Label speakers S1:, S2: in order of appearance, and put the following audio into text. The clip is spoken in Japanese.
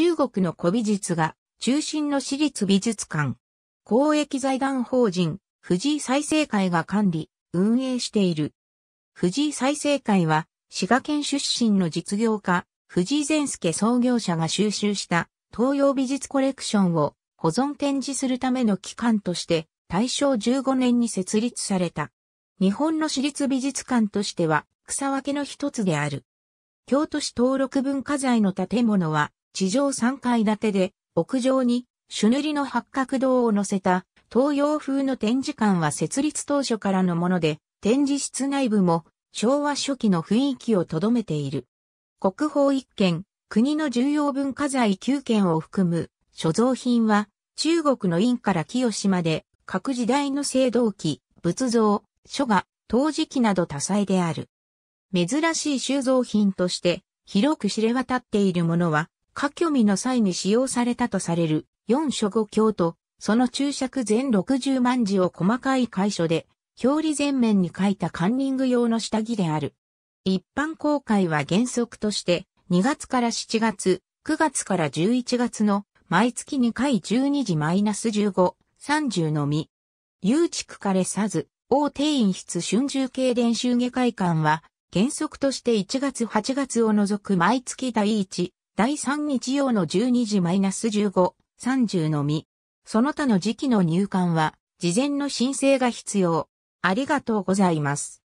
S1: 中国の古美術が中心の私立美術館、公益財団法人、藤井再生会が管理、運営している。藤井再生会は、滋賀県出身の実業家、藤井善介創業者が収集した東洋美術コレクションを保存展示するための機関として大正15年に設立された。日本の私立美術館としては草分けの一つである。京都市登録文化財の建物は地上3階建てで、屋上に、朱塗りの八角堂を乗せた、東洋風の展示館は設立当初からのもので、展示室内部も昭和初期の雰囲気をとどめている。国宝1件、国の重要文化財9件を含む所蔵品は中国の院から清島で各時代の青銅器、仏像、書画、陶磁器など多彩である。珍しい収蔵品として広く知れ渡っているものは科挙みの際に使用されたとされる四書五経と、その注釈全60万字を細かい解書で、表裏全面に書いたカンニング用の下着である。一般公開は原則として、2月から7月、9月から11月の毎月2回12時マイナス15、30のみ。有致区枯れさず、大定員室春秋系練習下会館は、原則として1月8月を除く毎月第1、第3日曜の12時 -15、30のみ。その他の時期の入館は、事前の申請が必要。ありがとうございます。